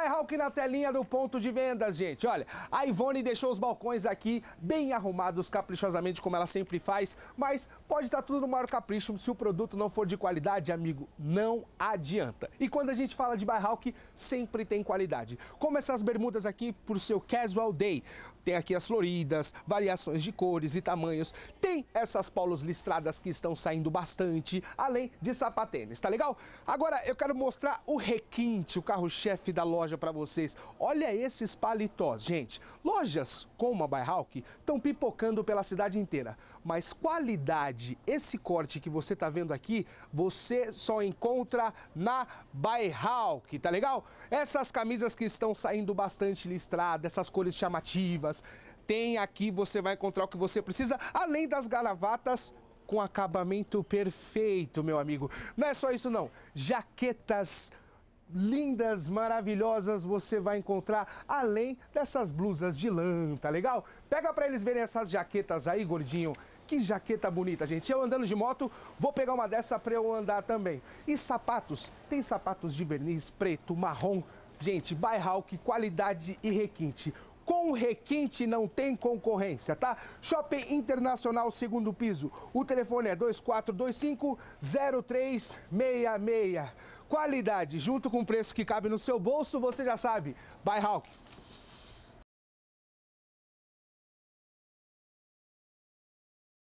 bairro aqui na telinha do ponto de vendas, gente. Olha, a Ivone deixou os balcões aqui bem arrumados, caprichosamente, como ela sempre faz, mas pode estar tudo no maior capricho. Se o produto não for de qualidade, amigo, não adianta. E quando a gente fala de bairro sempre tem qualidade. Como essas bermudas aqui por seu casual day. Tem aqui as floridas, variações de cores e tamanhos. Tem essas polos listradas que estão saindo bastante, além de sapatênis, tá legal? Agora eu quero mostrar o requinte, o carro-chefe da loja loja para vocês. Olha esses paletós, gente. Lojas como a Baihawk estão pipocando pela cidade inteira, mas qualidade, esse corte que você está vendo aqui, você só encontra na Baihawk, tá legal? Essas camisas que estão saindo bastante listradas, essas cores chamativas, tem aqui, você vai encontrar o que você precisa, além das gravatas com acabamento perfeito, meu amigo. Não é só isso não, jaquetas lindas, maravilhosas você vai encontrar, além dessas blusas de lã, tá legal? Pega para eles verem essas jaquetas aí, gordinho. Que jaqueta bonita, gente. Eu andando de moto, vou pegar uma dessa para eu andar também. E sapatos? Tem sapatos de verniz preto, marrom. Gente, By Hawk, qualidade e requinte com requinte não tem concorrência, tá? Shopping Internacional, segundo piso. O telefone é 2425-0366. Qualidade, junto com o preço que cabe no seu bolso, você já sabe. Bye, Hawk.